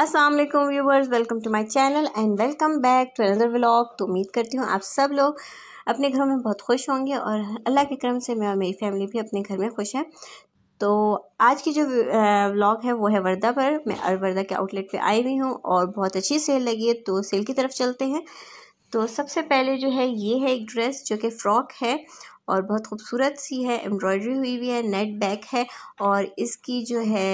अस्सलाम वालेकुम viewers welcome to my channel and welcome back to another vlog तो उम्मीद करती हूँ आप सब लोग अपने घरों में बहुत खुश होंगे और अल्लाह के करम से मैं और मेरी फैमिली भी अपने घर में खुश है तो आज की जो व्लॉग है वो है वर्दा पर मैं और वर्दा के आउटलेट पे आई हुई हूँ और बहुत अच्छी सेल लगी है तो सेल की तरफ चलते हैं तो सबसे पहले जो है ये है एक ड्रेस जो कि फ़्रॉक है और बहुत खूबसूरत सी है एम्ब्रॉयडरी हुई हुई है नेट बैक है और इसकी जो है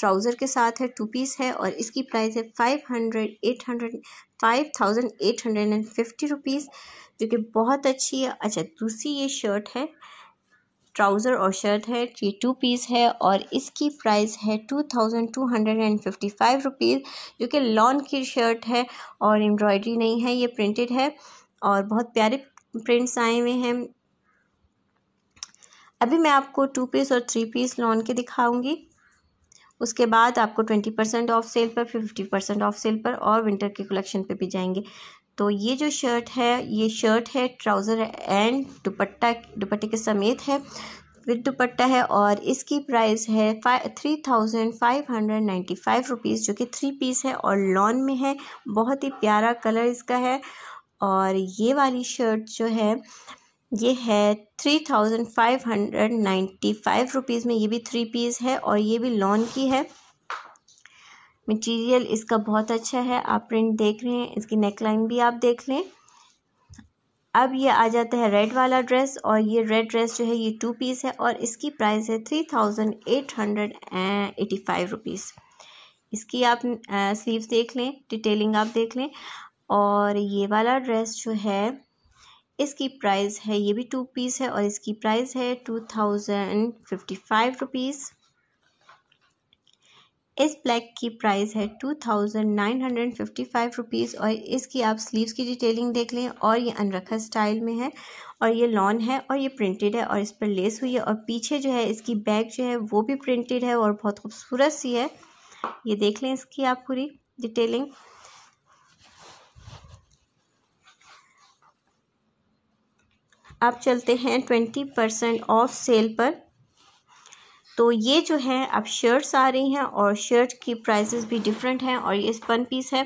ट्राउज़र के साथ है टू पीस है और इसकी प्राइस है five hundred eight hundred five thousand eight hundred and fifty rupees जो कि बहुत अच्छी है अच्छा दूसरी ये शर्ट है ट्राउज़र और शर्ट है ये टू पीस है और इसकी प्राइस है two thousand two hundred and fifty five rupees जो कि लॉन की शर्ट है और एम्ब्रॉयडरी नहीं है ये प्रिंटेड है और बहुत प्यारे प्रिंट्स आए हुए हैं अभी मैं आपको टू पीस और थ्री पीस लॉन के दिखाऊंगी उसके बाद आपको ट्वेंटी परसेंट ऑफ सेल पर फिफ्टी परसेंट ऑफ सेल पर और विंटर के कलेक्शन पे भी जाएंगे तो ये जो शर्ट है ये शर्ट है ट्राउज़र एंड दुपट्टा दुपट्टे के समेत है विद दुपट्टा है और इसकी प्राइस है three thousand five hundred ninety five rupees जो कि थ्री पीस है और लॉन में है बहुत ही प्यारा कलर इसका है और ये वाली शर्ट जो है ये है three thousand five hundred ninety five rupees में ये भी थ्री पीस है और ये भी लॉन की है मटेरियल इसका बहुत अच्छा है आप प्रिंट देख रहे हैं इसकी नेकलाइन भी आप देख लें अब ये आ जाता है रेड वाला ड्रेस और ये रेड ड्रेस जो है ये टू पीस है और इसकी प्राइस है three thousand eight hundred and eighty five rupees इसकी आप स्लीव्स देख लें डिटेलिंग आप देख लें और ये वाला ड्रेस जो है इसकी प्राइस है ये भी टू पीस है और इसकी प्राइस है two thousand fifty five rupees इस ब्लैक की प्राइस है two thousand nine hundred fifty five rupees और इसकी आप स्लीव्स की डिटेलिंग देख लें और ये अनरखा स्टाइल में है और ये लॉन है और ये प्रिंटेड है और इस पर लेस हुई है और पीछे जो है इसकी बैग जो है वो भी प्रिंटेड है और बहुत खूबसूरत सी है ये देख लें इसकी आप पूरी डिटेलिंग अब चलते हैं ट्वेंटी परसेंट ऑफ सेल पर तो ये जो है अब शर्ट्स आ रही हैं और शर्ट की प्राइसेस भी डिफरेंट हैं और ये इस वन पीस है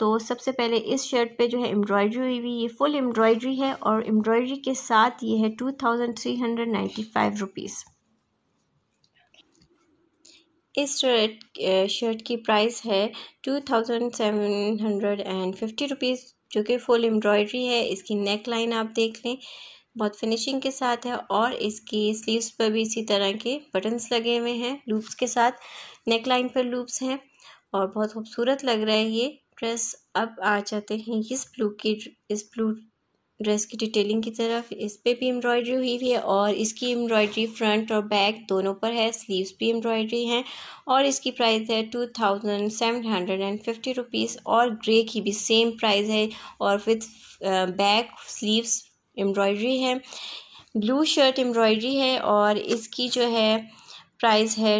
तो सबसे पहले इस शर्ट पे जो है एम्ब्रॉयडरी हुई हुई ये फुल एम्ब्रॉयडरी है और एम्ब्रॉयडरी के साथ ये है two thousand three hundred ninety five rupees इस शर्ट शर्ट की प्राइस है two thousand seven hundred and fifty rupees जो कि फुल एम्ब्रॉयडरी है इसकी नेक लाइन आप देख लें बहुत फिनिशिंग के साथ है और इसकी स्लीव्स पर भी इसी तरह के बटन्स लगे हुए हैं लूप्स के साथ नेक लाइन पर लूप्स हैं और बहुत खूबसूरत लग रहा है ये ड्रेस अब आ जाते हैं इस ब्लू की इस ब्लू ड्रेस की डिटेलिंग की तरफ इस पर भी एम्ब्रॉयडरी हुई हुई है और इसकी एम्ब्रॉयड्री फ्रंट और बैक दोनों पर है स्लीव्स भी एम्ब्रॉयडरी हैं और इसकी प्राइस है two thousand seven hundred and fifty rupees और ग्रे की भी सेम प्राइस है और विथ बैक स्लीव्स एम्ब्रॉयडरी है ब्लू शर्ट एम्ब्रॉयडरी है और इसकी जो है प्राइस है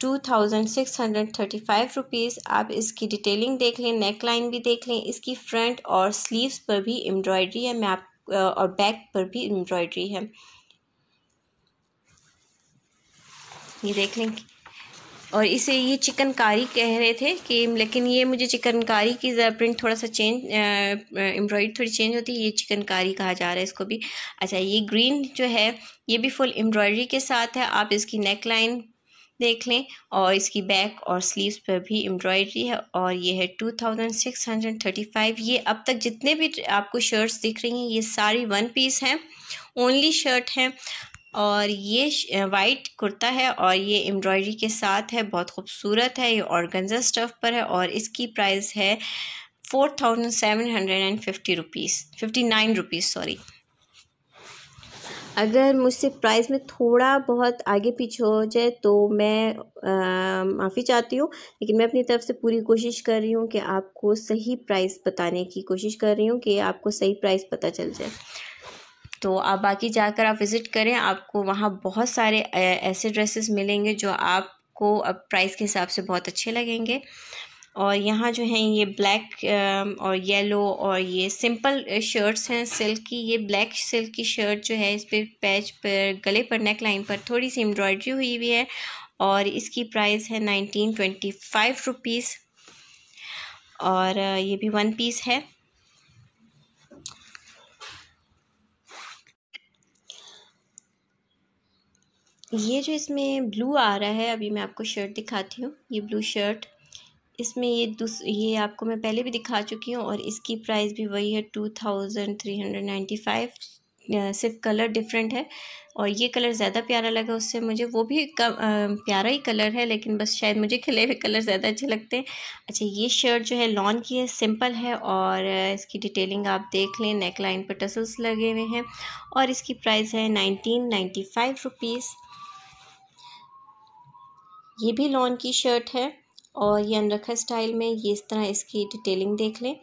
two thousand six hundred thirty five rupees आप इसकी डिटेलिंग देख लें नेक लाइन भी देख लें इसकी फ्रंट और स्लीव्स पर भी एम्ब्रॉयडरी है मैं आप और बैक पर भी एम्ब्रॉयडरी है ये देख लें और इसे ये चिकनकारी कह रहे थे कि लेकिन ये मुझे चिकनकारी की प्रिंट थोड़ा सा चेंज एम्ब्रॉयडरी थोड़ी चेंज होती है ये चिकनकारी कहा जा रहा है इसको भी अच्छा ये ग्रीन जो है ये भी फुल एम्ब्रॉयडरी के साथ है आप इसकी नेक लाइन देख लें और इसकी बैक और स्लीव्स पर भी एम्ब्रॉयडरी है और ये है two thousand six hundred thirty five ये अब तक जितने भी आपको शर्ट्स दिख रही हैं ये सारी वन पीस हैं ओनली शर्ट हैं और ये वाइट कुर्ता है और ये एम्ब्रॉयडरी के साथ है बहुत खूबसूरत है ये ऑर्गेन्जा स्टफ पर है और इसकी प्राइस है four thousand seven hundred and fifty rupees fifty nine rupees sorry अगर मुझसे प्राइस में थोड़ा बहुत आगे पीछे हो जाए तो मैं माफ़ी चाहती हूँ लेकिन मैं अपनी तरफ से पूरी कोशिश कर रही हूँ कि आपको सही प्राइस बताने की कोशिश कर रही हूँ कि आपको सही प्राइस पता चल जाए तो आप बाकी जाकर आप विज़िट करें आपको वहाँ बहुत सारे ऐसे ड्रेसेस मिलेंगे जो आपको अब प्राइस के हिसाब से बहुत अच्छे लगेंगे और यहाँ जो हैं ये ब्लैक और येलो और ये सिंपल शर्ट्स हैं सिल्क की ये ब्लैक सिल्क की शर्ट जो है इस पर पैच पर गले पर नेक लाइन पर थोड़ी सी एम्ब्रॉयडरी हुई हुई है और इसकी प्राइस है नाइनटीन ट्वेंटी फाइव रुपीज़ और ये भी वन पीस है ये जो इसमें ब्लू आ रहा है अभी मैं आपको शर्ट दिखाती हूँ ये ब्लू शर्ट इसमें ये दूस ये आपको मैं पहले भी दिखा चुकी हूँ और इसकी प्राइस भी वही है two thousand three hundred ninety five सिर्फ कलर डिफरेंट है और ये कलर ज़्यादा प्यारा लगा उससे मुझे वो भी कम प्यारा ही कलर है लेकिन बस शायद मुझे खिले हुए कलर ज़्यादा अच्छे लगते हैं अच्छा ये शर्ट जो है लॉन्ग की है सिंपल है और इसकी डिटेलिंग आप देख लें नेक लाइन पर टसल्स लगे हुए हैं और इसकी प्राइस है नाइनटीन नाइन्टी फाइव रुपीज़ ये भी लॉन की शर्ट है और ये अनरखा स्टाइल में ये इस तरह इसकी डिटेलिंग देख लें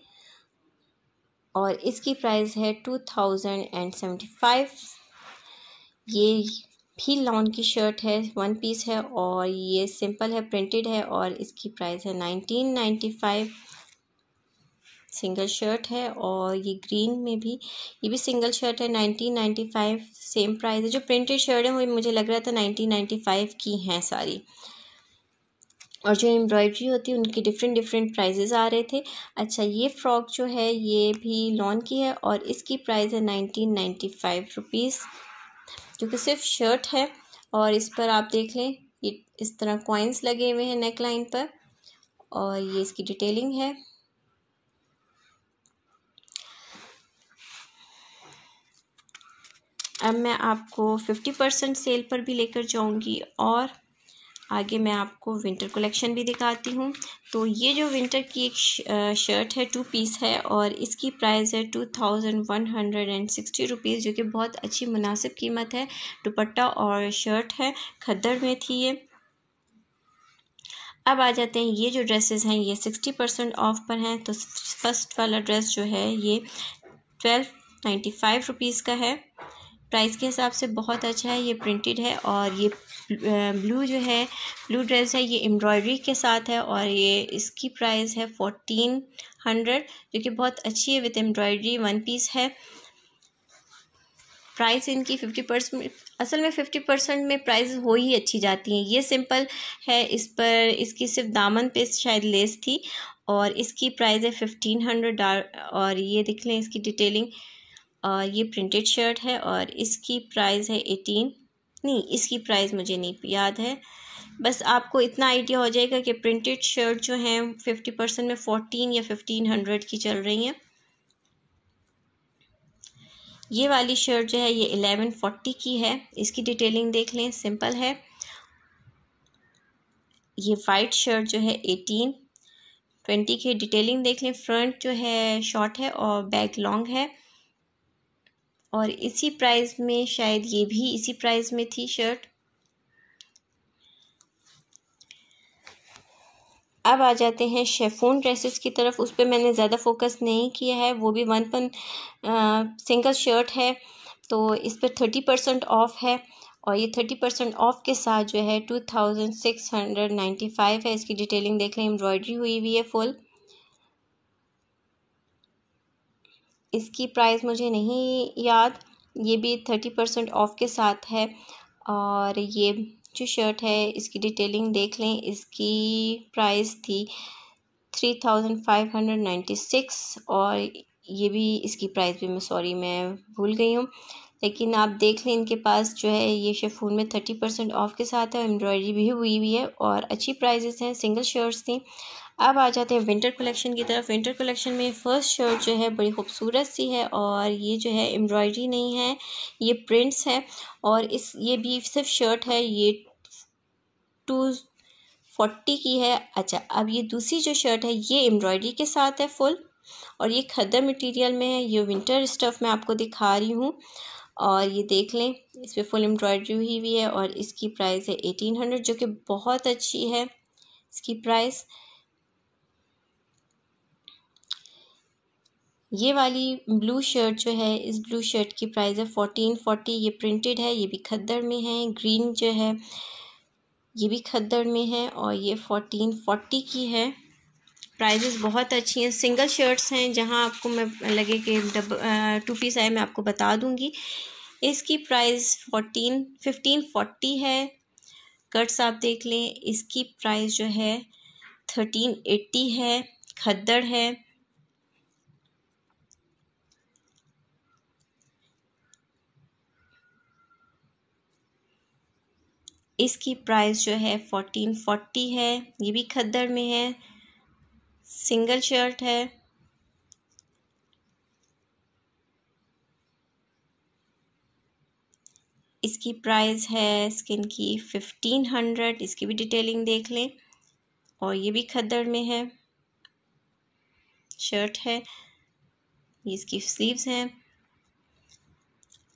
और इसकी प्राइस है two thousand and seventy five ये भी लॉन की शर्ट है वन पीस है और ये सिंपल है प्रिंटेड है और इसकी प्राइस है nineteen ninety five single shirt है और ये ग्रीन में भी ये भी सिंगल शर्ट है nineteen ninety five same price है जो प्रिंटेड शर्ट है वो मुझे लग रहा था नाइनटीन नाइन्टी फाइव की हैं सारी और जो एम्ब्रॉयड्री होती है उनके डिफ़रेंट डिफ़रेंट प्राइजेज़ आ रहे थे अच्छा ये फ़्रॉक जो है ये भी लॉन की है और इसकी प्राइस है नाइनटीन नाइन्टी फाइव रुपीज़ जो कि सिर्फ शर्ट है और इस पर आप देख लें ये इस तरह कॉइन्स लगे हुए हैं नेक लाइन पर और ये इसकी डिटेलिंग है अब मैं आपको फिफ्टी परसेंट सेल पर भी लेकर जाऊंगी और आगे मैं आपको विंटर कलेक्शन भी दिखाती हूँ तो ये जो विंटर की एक शर्ट है टू पीस है और इसकी प्राइस है two thousand one hundred and sixty rupees जो कि बहुत अच्छी मुनासिब कीमत है दुपट्टा और शर्ट है खद्दर में थी ये अब आ जाते हैं ये जो ड्रेसेस हैं ये सिक्सटी परसेंट ऑफ पर हैं तो फर्स्ट वाला ड्रेस जो है ये ट्वेल्व नाइन्टी फाइव रुपीज़ का है प्राइस के हिसाब से बहुत अच्छा है ये प्रिंटेड है और ये ब्लू जो है ब्लू ड्रेस है ये एम्ब्रॉयडरी के साथ है और ये इसकी प्राइस है फोर्टीन हंड्रेड जो कि बहुत अच्छी है विथ एम्ब्रॉयडरी वन पीस है प्राइस इनकी फिफ्टी परसेंट असल में फिफ्टी परसेंट में प्राइस हो ही अच्छी जाती हैं ये सिंपल है इस पर इसकी सिर्फ दामन पे शायद लेस थी और इसकी प्राइस है फिफ्टीन हंड्रेड और ये देख लें इसकी डिटेलिंग और ये प्रिंटेड शर्ट है और इसकी प्राइस है एटीन नहीं इसकी प्राइस मुझे नहीं याद है बस आपको इतना आइडिया हो जाएगा कि प्रिंटेड शर्ट जो है फिफ्टी परसेंट में फोर्टीन या फिफ्टीन हंड्रेड की चल रही हैं ये वाली शर्ट जो है ये एलेवन फोर्टी की है इसकी डिटेलिंग देख लें सिंपल है ये वाइट शर्ट जो है एटीन ट्वेंटी की डिटेलिंग देख लें फ्रंट जो है शॉर्ट है और बैक लॉन्ग है और इसी प्राइस में शायद ये भी इसी प्राइस में थी शर्ट अब आ जाते हैं शेफोन ड्रेसेस की तरफ उस पर मैंने ज़्यादा फोकस नहीं किया है वो भी वन पन सिंगल शर्ट है तो इस पर थर्टी परसेंट ऑफ है और ये थर्टी परसेंट ऑफ के साथ जो है two thousand six hundred ninety five है इसकी डिटेलिंग देख लें एम्ब्रॉयडरी हुई हुई है फुल इसकी प्राइस मुझे नहीं याद ये भी थर्टी परसेंट ऑफ़ के साथ है और ये जो शर्ट है इसकी डिटेलिंग देख लें इसकी प्राइस थी three thousand five hundred ninety six और ये भी इसकी प्राइस भी मैं सॉरी मैं भूल गई हूँ लेकिन आप देख लें इनके पास जो है ये शेफून में थर्टी परसेंट ऑफ़ के साथ है एम्ब्रॉयडरी भी हुई हुई है और अच्छी प्राइजेस हैं सिंगल शर्ट्स थी अब आ जाते हैं विंटर कलेक्शन की तरफ विंटर कलेक्शन में फ़र्स्ट शर्ट जो है बड़ी खूबसूरत सी है और ये जो है एम्ब्रॉयडरी नहीं है ये प्रिंट्स है और इस ये भी सिर्फ शर्ट है ये टू फोर्टी की है अच्छा अब ये दूसरी जो शर्ट है ये एम्ब्रॉयडरी के साथ है फुल और ये खदर मटेरियल में है ये विंटर स्टफ़ मैं आपको दिखा रही हूँ और ये देख लें इस पर फुल एम्ब्रॉयडरी हुई हुई है और इसकी प्राइस है एटीन हंड्रेड जो कि बहुत अच्छी है इसकी प्राइस ये वाली ब्लू शर्ट जो है इस ब्लू शर्ट की प्राइस है फ़ोर्टीन फोर्टी ये प्रिंटेड है ये भी खद्दर में है ग्रीन जो है ये भी खद्दर में है और ये फ़ोर्टीन फोर्टी की है प्राइजेस बहुत अच्छी हैं सिंगल शर्ट्स हैं जहाँ आपको मैं लगे कि डब टू पीस आए मैं आपको बता दूंगी इसकी प्राइस फोर्टीन फिफ्टीन फोर्टी है कट्स आप देख लें इसकी प्राइस जो है थर्टीन एट्टी है खद्दड़ है इसकी प्राइस जो है फोर्टीन फोर्टी है ये भी खद्दड़ में है सिंगल शर्ट है इसकी प्राइस है स्किन की फिफ्टीन हंड्रेड इसकी भी डिटेलिंग देख लें और ये भी खद्दड़ में है शर्ट है ये इसकी स्लीव्स हैं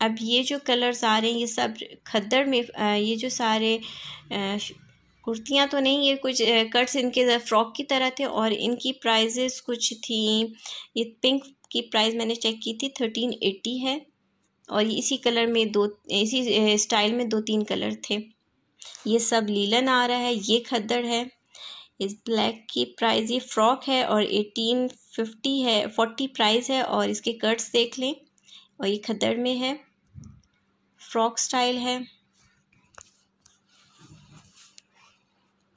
अब ये जो कलर्स आ रहे हैं ये सब खद्दड़ में ये जो सारे कुर्तियाँ तो नहीं ये कुछ कट्स इनके फ्रॉक की तरह थे और इनकी प्राइजेस कुछ थी ये पिंक की प्राइस मैंने चेक की थी थर्टीन एट्टी है और इसी कलर में दो इसी स्टाइल में दो तीन कलर थे ये सब लीलन आ रहा है ये खद्दड़ है इस ब्लैक की प्राइस ये फ्रॉक है और एटीन फिफ्टी है फोर्टी प्राइस है और इसके कट्स देख लें और ये खद्दड़ में है फ्रॉक स्टाइल है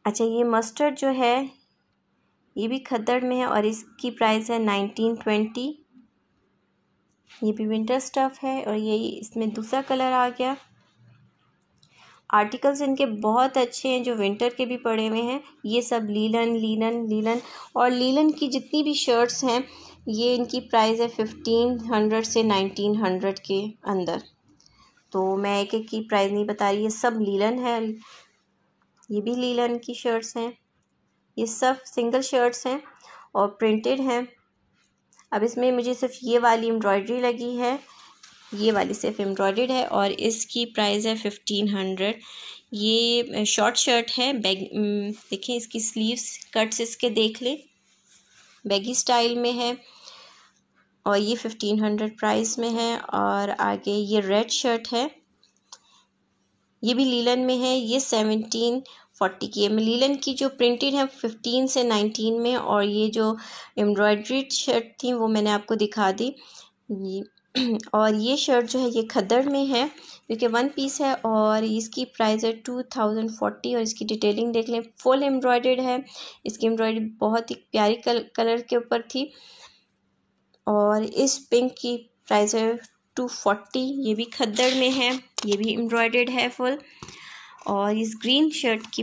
अच्छा ये मस्टर्ड जो है ये भी खद्दड़ में है और इसकी प्राइस है नाइनटीन ट्वेंटी ये भी विंटर स्टफ़ है और ये इसमें दूसरा कलर आ गया आर्टिकल्स इनके बहुत अच्छे हैं जो विंटर के भी पड़े हुए हैं ये सब लीलन लीलन लीलन और लीलन की जितनी भी शर्ट्स हैं ये इनकी प्राइस है फिफ्टीन हंड्रेड से नाइनटीन हंड्रेड के अंदर तो मैं एक एक की प्राइस नहीं बता रही ये सब लीलन है ये भी लीलन की शर्ट्स हैं ये सब सिंगल शर्ट्स हैं और प्रिंटेड हैं अब इसमें मुझे सिर्फ ये वाली एम्ब्रॉयडरी लगी है ये वाली सिर्फ एम्ब्रॉयड है और इसकी प्राइस है फिफ्टीन हंड्रेड ये शॉर्ट शर्ट है बैग देखें इसकी स्लीव्स कट्स इसके देख लें बैगी स्टाइल में है और ये फिफ्टीन हंड्रेड प्राइस में है और आगे ये रेड शर्ट है ये भी लीलन में है ये सेवनटीन फोर्टी की है लीलन की जो प्रिंटेड है फिफ्टीन से नाइनटीन में और ये जो एम्ब्रॉयड्रीड शर्ट थी वो मैंने आपको दिखा दी और ये शर्ट जो है ये खदड़ में है क्योंकि वन पीस है और इसकी प्राइस है टू थाउजेंड फोर्टी और इसकी डिटेलिंग देख लें फुल एम्ब्रॉयडर्ड है इसकी एम्ब्रॉयडरी बहुत ही प्यारी कल, कलर के ऊपर थी और इस पिंक की प्राइस है टू फोर्टी ये भी खद्दड़ में है ये भी एम्ब्रॉयडर्ड है फुल और इस ग्रीन शर्ट की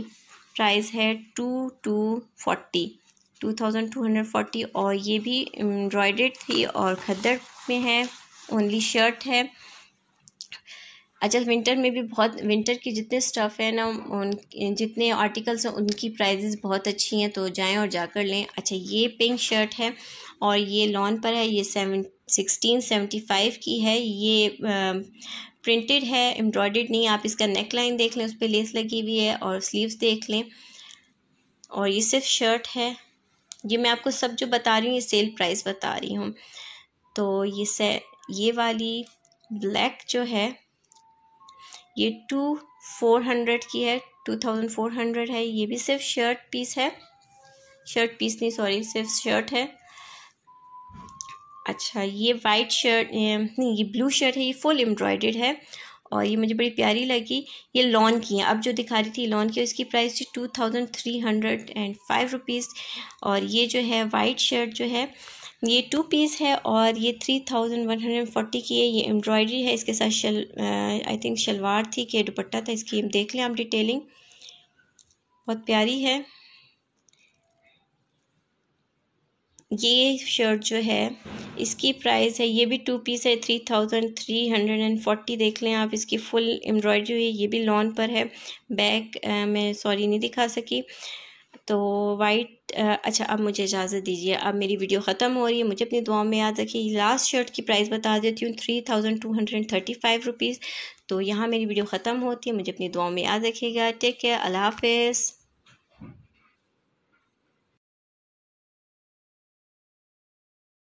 प्राइस है two two forty two thousand two hundred forty और ये भी एम्ब्रॉयडेड थी और खद्दड़ में है ओनली शर्ट है अच्छा विंटर में भी बहुत विंटर के जितने स्टफ़ हैं ना उन जितने आर्टिकल्स हैं उनकी प्राइजेस बहुत अच्छी हैं तो जाएं और जाकर लें अच्छा ये पिंक शर्ट है और ये लॉन पर है ये सेवन सिक्सटीन सेवेंटी फाइव की है ये प्रिंटेड है एम्ब्रॉयड नहीं आप इसका नेक लाइन देख लें उस पर लेस लगी हुई है और स्लीव्स देख लें और ये सिर्फ शर्ट है ये मैं आपको सब जो बता रही हूँ ये सेल प्राइस बता रही हूँ तो ये से ये वाली ब्लैक जो है ये टू फोर हंड्रेड की है टू थाउजेंड फोर हंड्रेड है ये भी सिर्फ शर्ट पीस है शर्ट पीस नहीं सॉरी सिर्फ शर्ट है अच्छा ये वाइट शर्ट नहीं ये ब्लू शर्ट है ये फुल एम्ब्रॉयडेड है और ये मुझे बड़ी प्यारी लगी ये लॉन की है अब जो दिखा रही थी लॉन की इसकी प्राइस थी two thousand three hundred and five rupees और ये जो है वाइट शर्ट जो है ये टू पीस है और ये three thousand one hundred forty की है ये एम्ब्रॉयडरी है इसके साथ शल आई थिंक शलवार थी कि दुपट्टा था इसकी देख लें आप डिटेलिंग बहुत प्यारी है ये शर्ट जो है इसकी प्राइस है ये भी टू पीस है three thousand three hundred and forty देख लें आप इसकी फुल एम्ब्रॉयडरी हुई ये भी लॉन पर है बैक मैं सॉरी नहीं दिखा सकी तो वाइट अच्छा अब मुझे इजाज़त दीजिए अब मेरी वीडियो ख़त्म हो रही है मुझे अपनी दुआओं में याद रखिए लास्ट शर्ट की प्राइस बता देती हूँ three thousand two hundred thirty five rupees तो यहाँ मेरी वीडियो ख़त्म होती है मुझे अपनी दुआओं में याद रखिएगा टेक केयर अल्लाह हाफिज़